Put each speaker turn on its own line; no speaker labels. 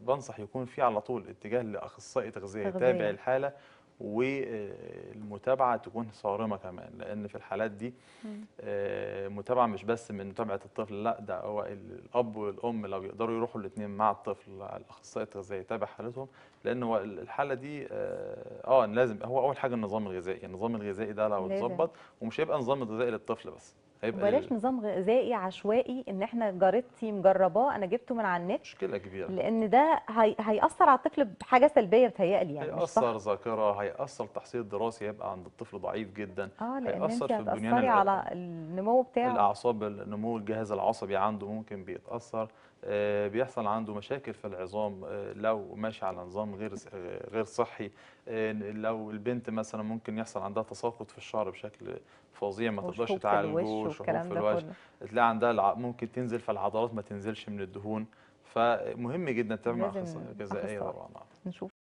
بنصح يكون في على طول اتجاه لاخصائي تغذيه يتابع الحاله والمتابعه تكون صارمه كمان لان في الحالات دي آه، متابعه مش بس من متابعه الطفل لا ده هو الاب والام لو يقدروا يروحوا الاثنين مع الطفل الاخصائي التغذيه يتابع حالتهم لان هو الحاله دي اه, آه، لازم هو اول حاجه النظام الغذائي النظام الغذائي ده لو اتظبط ومش هيبقى نظام غذائي للطفل بس بلاش
نظام غذائي عشوائي ان احنا جارتي مجرباه انا جبته من على النت مشكله كبيره لان ده هي... هياثر على الطفل بحاجه سلبيه بتهيألي يعني هياثر
ذاكره هياثر تحصيل دراسي هيبقى عند الطفل ضعيف جدا آه لأن هياثر في البنيان على
النمو بتاعه
الاعصاب النمو الجهاز العصبي عنده ممكن بيتاثر آه، بيحصل عنده مشاكل في العظام آه، لو ماشي على نظام غير غير صحي آه، لو البنت مثلا ممكن يحصل عندها تساقط في الشعر بشكل فظيع ما تقدرش تعالجه والكلام في ده كله تلاقي عندها ممكن تنزل فالعضلات ما تنزلش من الدهون فمهم جدا تعمل اخصائيه غذائيه طبعا
نشوف